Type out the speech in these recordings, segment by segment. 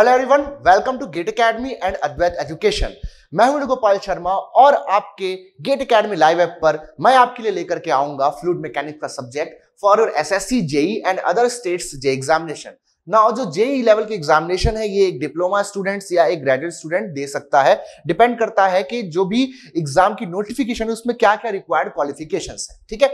hello everyone welcome to GATE academy and Advait education मैं हूं गोपाल शर्मा और आपके गेट एकेडमी लाइव ऐप पर मैं आपके लिए लेकर के आऊंगा फ्लूड मैकेनिक का subject for your SSC JE and other states JE examination ना जो जेई लेवल के एग्जामिनेशन है ये एक डिप्लोमा स्टूडेंट्स या एक ग्रेजुएट स्टूडेंट दे सकता है डिपेंड करता है कि जो भी एग्जाम की नोटिफिकेशन है उसमें क्या क्या रिक्वायर्ड क्वालिफिकेशन है ठीक है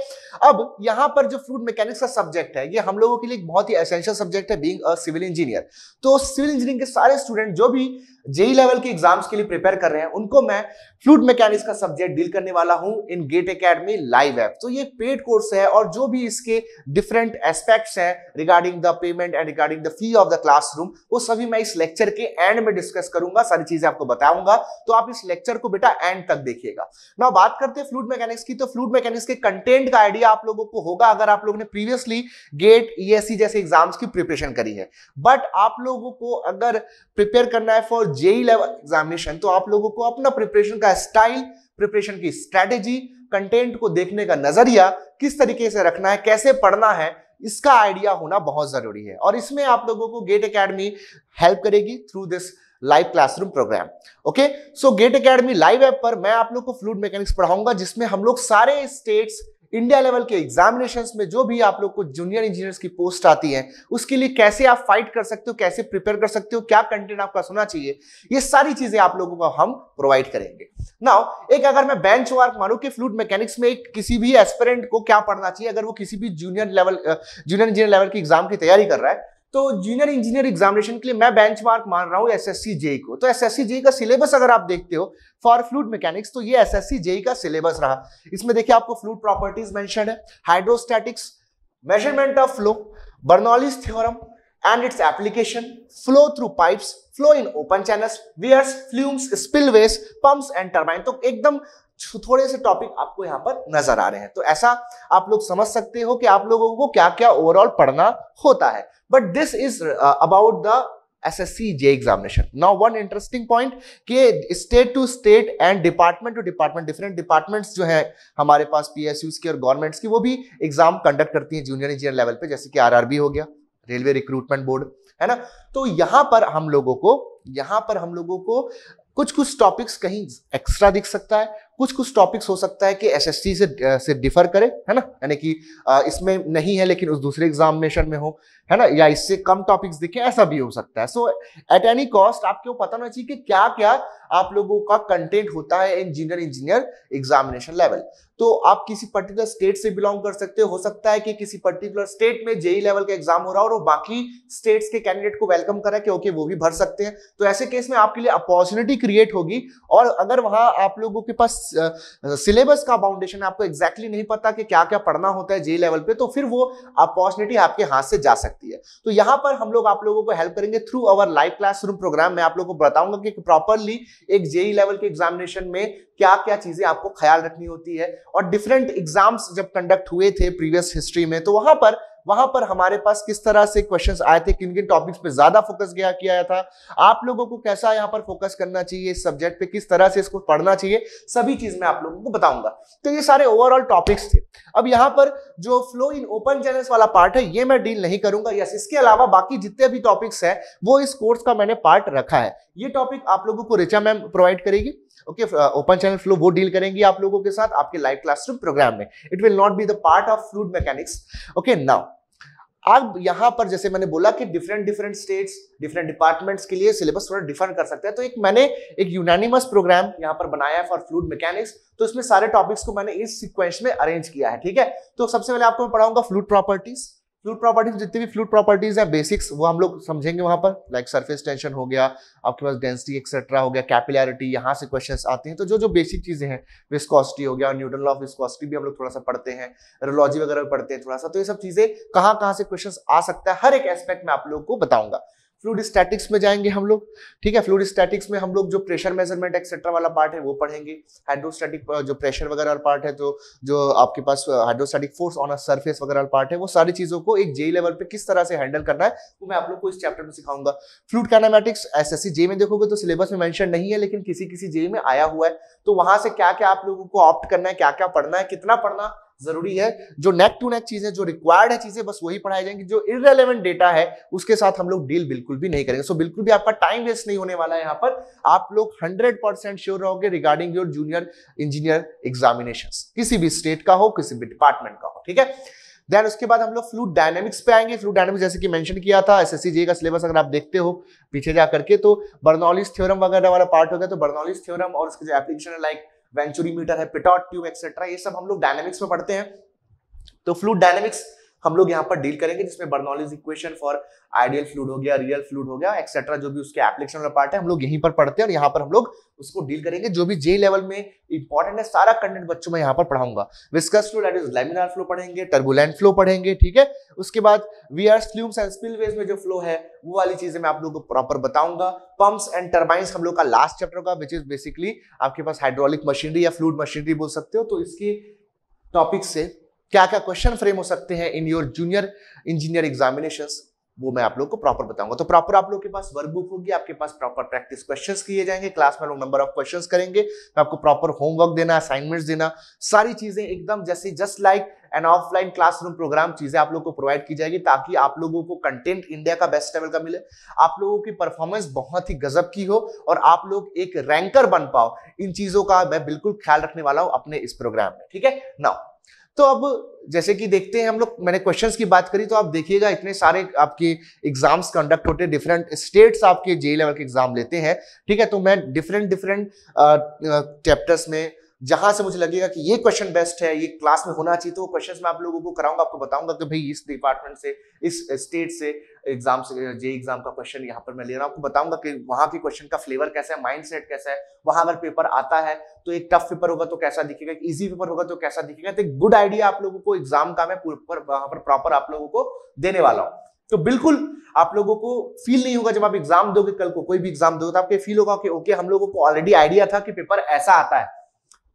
अब यहां पर जो फ्लूड मैकेनिक्स का सब्जेक्ट है ये हम लोगों के लिए बहुत ही एसेंशियल सब्जेक्ट है बींग सिविल इंजीनियर तो सिविल इंजीनियरिंग के सारे स्टूडेंट जो भी जेई लेवल e के एग्जाम्स के लिए प्रिपेयर कर रहे हैं उनको मैं फ्लूड मैकेनिक्स का सब्जेक्ट डील करने वाला हूं in GATE academy live app तो ये पेड कोर्स है और जो भी इसके डिफरेंट एस्पेक्ट्स हैं regarding the payment and regarding the fee of the classroom वो सभी मैं इस लेक्चर के एंड में डिस्कस करूंगा सारी चीजें आपको बताऊंगा तो आप इस लेक्चर को बेटा एंड तक देखिएगा ना बात करते हैं फ्लूड मैकेनिक्स की तो फ्लूड मैकेनिक्स के कंटेंट का आइडिया आप लोगों को होगा अगर आप लोगों ने प्रीवियसली गेट ईएससी जैसे एग्जाम्स की प्रिपरेशन करी है बट आप लोगों को अगर प्रिपेयर करना है फॉर जेई लेवल एग्जामिनेशन तो आप लोगों को अपना प्रिपरेशन का स्टाइल प्रिपरेशन की स्ट्रेटेजी कंटेंट को देखने का नजरिया किस तरीके से रखना है कैसे पढ़ना है इसका आइडिया होना बहुत जरूरी है और इसमें आप लोगों को गेट अकेडमी हेल्प करेगी through this live classroom program okay so GATE academy live app पर मैं आप लोग को फ्लूड मैकेनिक्स पढ़ाऊंगा जिसमें हम लोग सारे स्टेट्स इंडिया लेवल के एग्जामिनेशन में जो भी आप लोग को जूनियर इंजीनियर्स की पोस्ट आती है उसके लिए कैसे आप फाइट कर सकते हो कैसे प्रिपेयर कर सकते हो क्या कंटेंट आपका सुना चाहिए ये सारी चीजें आप लोगों को हम प्रोवाइड करेंगे नाउ एक अगर मैं बेंच वर्क मानू कि फ्लूड मैकेनिक्स में एक किसी भी एस्पेरेंट को क्या पढ़ना चाहिए अगर वो किसी भी junior level junior engineer level की एग्जाम की तैयारी कर रहा है तो जूनियर इंजीनियर एग्जामिनेशन के लिए मैं बेंचमार्क मान रहा हूँ एस एस जेई को तो एस एस जेई का सिलेबस अगर आप देखते हो फॉर फ्लूड मैकेनिक्स तो ये एस एस जेई का सिलेबस रहा इसमें देखिए आपको फ्लूड प्रॉपर्टीज मेंशन है hydrostatics measurement of flow Bernoulli's theorem and its application flow through pipes flow in open channels weirs flumes spillways pumps and turbine तो एकदम थोड़े से टॉपिक आपको यहाँ पर नजर आ रहे हैं तो ऐसा आप लोग समझ सकते हो कि आप लोगों को क्या क्या ओवरऑल पढ़ना होता है but this is about the C JE examination now one interesting point कि state to state and department to department different departments जो है हमारे पास पीएसयूज की और गवर्नमेंट्स की वो भी एग्जाम कंडक्ट करती है जूनियर इंजीनियर लेवल पे जैसे कि आर बी हो गया रेलवे रिक्रूटमेंट बोर्ड है ना तो यहां पर हम लोगों को यहां पर हम लोगों को कुछ कुछ टॉपिक्स कहीं एक्स्ट्रा दिख सकता है कुछ कुछ टॉपिक्स हो सकता है कि एसएससी से से डिफर करे है ना यानी कि इसमें नहीं है लेकिन उस दूसरे एग्जामिनेशन में हो है ना या इससे कम टॉपिक्स दिखे ऐसा भी हो सकता है सो एट एनी कॉस्ट आपको पता होना चाहिए कि क्या क्या आप लोगों का कंटेंट होता है इंजीनियर इंजीनियर एग्जामिनेशन लेवल तो आप किसी पर्टिकुलर स्टेट से बिलोंग कर सकते हो सकता है कि किसी पर्टिकुलर स्टेट में जेई लेवल e का एग्जाम हो रहा हो और बाकी स्टेट्स के कैंडिडेट को वेलकम करा कि ओके वो भी भर सकते हैं तो ऐसे केस में आपके लिए अपॉर्चुनिटी क्रिएट होगी और अगर वहां आप लोगों के पास सिलेबस का बाउंडेशन आपको एग्जैक्टली exactly नहीं पता कि क्या क्या पढ़ना होता है जेई लेवल e पे तो फिर वो अपॉर्चुनिटी आपके हाथ से जा सकती है तो यहाँ पर हम लोग आप लोगों को हेल्प करेंगे through our live class program मैं आप लोगों को बताऊंगा कि प्रॉपरली एक जेई लेवल e के एग्जामिनेशन में क्या क्या चीजें आपको ख्याल रखनी होती है और डिफरेंट एग्जाम्स जब कंडक्ट हुए थे प्रीवियस हिस्ट्री में तो वहां पर वहां पर हमारे पास किस तरह से क्वेश्चंस आए थे किन किन टॉपिक्स पे ज्यादा फोकस गया किया था आप लोगों को कैसा यहाँ पर फोकस करना चाहिए इस सब्जेक्ट पे किस तरह से इसको पढ़ना चाहिए सभी चीज मैं आप लोगों को बताऊंगा तो ये सारे ओवरऑल टॉपिक्स थे अब यहाँ पर जो फ्लो इन ओपन चैनल्स वाला पार्ट है ये मैं डील नहीं करूंगा यस इसके अलावा बाकी जितने भी टॉपिक्स है वो इस कोर्स का मैंने पार्ट रखा है ये टॉपिक आप लोगों को रिचा मैम प्रोवाइड करेगी ओके ओपन चैनल फ्लो वो डील करेंगी आप लोगों के साथ आपके लाइव क्लासरूम प्रोग्राम में it will not be the part of fluid mechanics okay now अब यहाँ पर जैसे मैंने बोला कि different different states different departments के लिए सिलेबस थोड़ा डिफर कर सकते हैं तो एक मैंने एक यूनानिमस प्रोग्राम यहाँ पर बनाया है फॉर फ्लूड मैकेनिक्स तो इसमें सारे टॉपिक्स को मैंने इस सीक्वेंस में अरेंज किया है ठीक है तो सबसे पहले आपको मैं पढ़ाऊंगा फ्लूड प्रॉपर्टीज फ्लूड प्रॉपर्टीज जितनी भी फ्लूड प्रॉपर्टीज है बेसिक्स वो हम लोग समझेंगे वहां पर लाइक सरफेस टेंशन हो गया आपके पास डेंसिटी एक्सेट्रा हो गया कैपिलैरिटी यहाँ से क्वेश्चंस आते हैं तो जो जो बेसिक चीजें हैं विस्कॉसिटी हो गया न्यूटन ऑफ विस्कॉसिटी भी हम लोग थोड़ा सा पढ़ते हैं रोलॉजी वगैरह पढ़ते हैं थोड़ा सा तो ये सब चीजें कहाँ कहाँ से क्वेश्चन आ सकता है हर एक एस्पेक्ट में आप लोग को बताऊंगा फ्लूड स्टैटिक्स में जाएंगे हम लोग ठीक है फ्लूड स्टैटिक्स में हम लोग जो प्रेशर मेजरमेंट एक्सेट्रा वाला पार्ट है वो पढ़ेंगे हाइड्रोस्टैटिक जो प्रेशर वगैरह पार्ट है तो जो आपके पास hydrostatic force on a surface वगैरह पार्ट है वो सारी चीजों को एक जे लेवल पे किस तरह से हैंडल करना है वो मैं आप लोग को इस चैप्टर में सिखाऊंगा fluid kinematics S S JE में देखोगे तो सिलेबस में मैंशन नहीं है लेकिन किसी किसी जे में आया हुआ है तो वहां से क्या क्या आप लोगों को ऑप्ट करना है क्या क्या पढ़ना है कितना पढ़ना जरूरी है जो नेक टू नेक चीजें जो रिक्वायर्ड है चीजें बस वही पढ़ाई जाएंगी जो इरेलीवेंट डेटा है उसके साथ हम लोग डील बिल्कुल भी नहीं करेंगे सो so, बिल्कुल भी आपका टाइम वेस्ट नहीं होने वाला है यहाँ पर आप लोग हंड्रेड परसेंट श्योर रहोगे regarding your junior engineer examination किसी भी स्टेट का हो किसी भी डिपार्टमेंट का हो ठीक है देन उसके बाद हम लोग फ्लू डायनेमिक्स पे आएंगे फ्लू डायनेमिक्स जैसे कि मेंशन किया था सी जे का सिलेबस अगर आप देखते हो पीछे जा करके तो बर्नॉलिस थ्योरम वगैरह वाला पार्ट हो गया तो बर्नॉलिस थ्योरम और उसके जो एप्लीकेशन है लाइक वेंचुरी मीटर है पिटॉट ट्यूब एक्सेट्रा ये सब हम लोग डायनेमिक्स में पढ़ते हैं तो फ्लूड डायनेमिक्स हम लोग यहाँ पर डील करेंगे जिसमें Bernoulli's equation for ideal fluid हो गया रियल फ्लूड हो गया एक्सेट्रा जो भी उसके एप्लीकेशन वाला पार्ट है हम लोग यहीं पर पढ़ते हैं और यहाँ पर हम लोग उसको डील करेंगे जो भी जे लेवल में इंपॉर्टेंट है सारा कंटेंट बच्चों में यहाँ पर पढ़ाऊंगा viscous flow that is laminar flow पढ़ेंगे टर्बुलेंट फ्लो पढ़ेंगे ठीक है उसके बाद weirs flumes and spillways में जो फ्लो है वो वाली चीजें मैं आप लोगों को प्रॉपर बताऊंगा पंप्स एंड टर्बाइन हम लोग का लास्ट चैप्टर होगा विच इज बेसिकली आपके पास हाइड्रोलिक मशीनरी या फ्लूड मशीनरी बोल सकते हो तो इसके टॉपिक से क्या क्या क्वेश्चन फ्रेम हो सकते हैं in your junior engineer examination वो मैं आप लोग को प्रॉपर बताऊंगा तो प्रॉपर आप लोग के पास वर्क बुक होगी आपके पास प्रॉपर प्रैक्टिस क्वेश्चंस किए जाएंगे क्लास में लोग नंबर ऑफ क्वेश्चंस करेंगे मैं आपको प्रॉपर होमवर्क देना असाइनमेंट्स देना सारी चीजें एकदम जैसे just like an offline classroom program चीजें आप लोग को प्रोवाइड की जाएगी ताकि आप लोगों को कंटेंट इंडिया का बेस्ट लेवल का मिले आप लोगों की परफॉर्मेंस बहुत ही गजब की हो और आप लोग एक रैंकर बन पाओ इन चीजों का मैं बिल्कुल ख्याल रखने वाला हूं अपने इस प्रोग्राम में ठीक है नाउ तो अब जैसे कि देखते हैं हम लोग मैंने क्वेश्चंस की बात करी तो आप देखिएगा इतने सारे आपके एग्जाम्स कंडक्ट होते हैं डिफरेंट स्टेट्स आपके जे लेवल के एग्जाम लेते हैं ठीक है तो मैं डिफरेंट डिफरेंट चैप्टर्स में जहां से मुझे लगेगा कि ये क्वेश्चन बेस्ट है ये क्लास में होना चाहिए तो वो क्वेश्चन मैं आप लोगों को कराऊंगा आपको बताऊंगा कि भाई इस डिपार्टमेंट से इस स्टेट से एग्जाम से जे एग्जाम का क्वेश्चन यहाँ पर मैं ले रहा हूँ आपको बताऊंगा कि वहाँ के क्वेश्चन का फ्लेवर कैसा है माइंड सेट कैसा है वहां अगर पेपर आता है तो एक टफ पेपर होगा तो कैसा दिखेगा ईजी पेपर होगा तो कैसा दिखेगा तो एक गुड आइडिया आप लोगों को एग्जाम का मैं वहां पर प्रॉपर आप लोगों को देने वाला हूँ तो बिल्कुल आप लोगों को फील नहीं होगा जब आप एग्जाम दोगे कल को कोई भी एग्जाम दोगे तो आपके फील होगा कि ओके हम लोगों को ऑलरेडी आइडिया था कि पेपर ऐसा आता है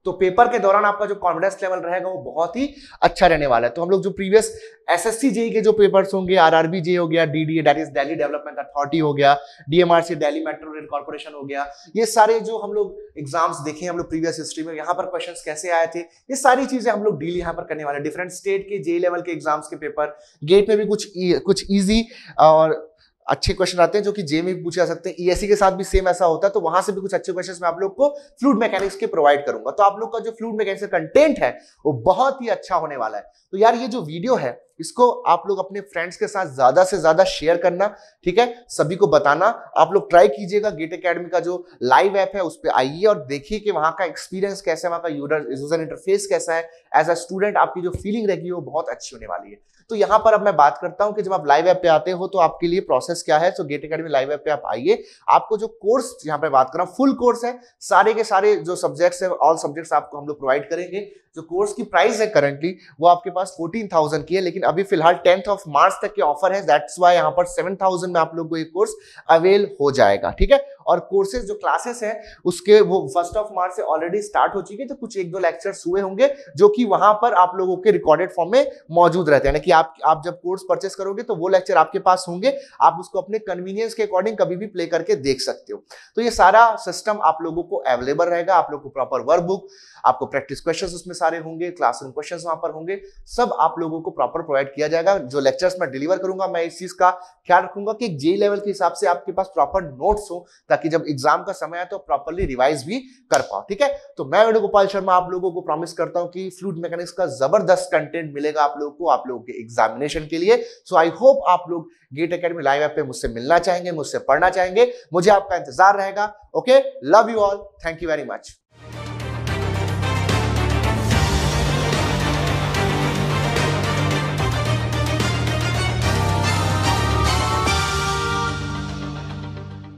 तो पेपर के दौरान आपका जो कॉन्फिडेंस लेवल रहेगा वो बहुत ही अच्छा रहने वाला है तो हम लोग जो प्रीवियस एस एस सी के जो पेपर्स होंगे आर आर बी जे हो गया D D that is Delhi development authority हो गया DMRC Delhi metro rail corporation हो गया ये सारे जो हम लोग एग्जाम्स देखे हम लोग प्रीवियस हिस्ट्री में यहाँ पर क्वेश्चन कैसे आए थे ये सारी चीजें हम लोग डील यहाँ पर करने वाले डिफरेंट स्टेट के जे लेवल e के एग्जाम्स के पेपर गेट में भी कुछ e, कुछ ईजी और अच्छे क्वेश्चन आते हैं जो कि जे में भी पूछे जा सकते हैं ईएससी e के साथ भी सेम ऐसा होता है तो वहां से भी कुछ अच्छे क्वेश्चन मैं आप लोग को फ्लूड मैकेनिक्स के प्रोवाइड करूंगा तो आप लोग का जो फ्लूड मैकेनिक्स का कंटेंट है वो बहुत ही अच्छा होने वाला है तो यार ये जो वीडियो है इसको आप लोग अपने फ्रेंड्स के साथ ज्यादा से ज्यादा शेयर करना ठीक है सभी को बताना आप लोग ट्राई कीजिएगा गेट अकेडमी का जो लाइव ऐप है उस पर आइए और देखिए कि वहां का एक्सपीरियंस कैसा है वहां का यूजर इंटरफेस कैसा है एज अ स्टूडेंट आपकी जो फीलिंग रहेगी वो बहुत अच्छी होने वाली है तो यहां पर अब मैं बात करता हूं कि जब आप लाइव ऐप पे आते हो तो आपके लिए प्रोसेस क्या है so GATE academy live app पे आप आइए आपको जो कोर्स यहाँ पे बात कर रहा हूँ फुल कोर्स है सारे के सारे जो सब्जेक्ट्स है ऑल सब्जेक्ट्स आपको हम लोग प्रोवाइड करेंगे जो कोर्स की प्राइस है करंटली वो आपके पास फोर्टीन थाउजेंड की है लेकिन अभी फिलहाल टेंथ ऑफ मार्च तक के ऑफर है दैट्स वाई यहाँ पर सेवन थाउजेंड में आप लोग को ये कोर्स अवेल हो जाएगा ठीक है और कोर्सेज जो क्लासेस हैं उसके वो फर्स्ट ऑफ मार्च से ऑलरेडी स्टार्ट हो चुकी है तो कुछ एक दो लेक्चर्स हुए होंगे जो कि वहां पर आप लोगों के रिकॉर्डेड फॉर्म में मौजूद रहते हैं यानी कि आप आप जब कोर्स परचेस करोगे तो वो लेक्चर आपके पास होंगे आप उसको अपने कन्वीनियंस के अकॉर्डिंग कभी भी प्ले करके देख सकते हो तो ये सारा सिस्टम आप लोगों को अवेलेबल रहेगा आप लोग को प्रॉपर वर्क बुक आपको प्रैक्टिस क्वेश्चन उसमें सारे होंगे क्लासरूम क्वेश्चन वहां पर होंगे सब आप लोगों को प्रॉपर प्रोवाइड किया जाएगा जो लेक्चर्स मैं डिलीवर करूंगा मैं इस चीज का ख्याल रखूंगा कि जे लेवल के हिसाब से आपके पास प्रॉपर नोट्स हो ताकि जब एग्जाम का समय है तो प्रॉपरली रिवाइज भी कर पाओ ठीक है तो मैं वेणुगोपाल शर्मा आप लोगों को प्रॉमिस करता हूं कि फ्लूड मैकेनिक्स का जबरदस्त कंटेंट मिलेगा आप लोगों को आप लोगों के एग्जामिनेशन के लिए सो आई होप आप लोग गेट अकेडमी लाइव ऐप पे मुझसे मिलना चाहेंगे मुझसे पढ़ना चाहेंगे मुझे आपका इंतजार रहेगा okay love you all thank you very much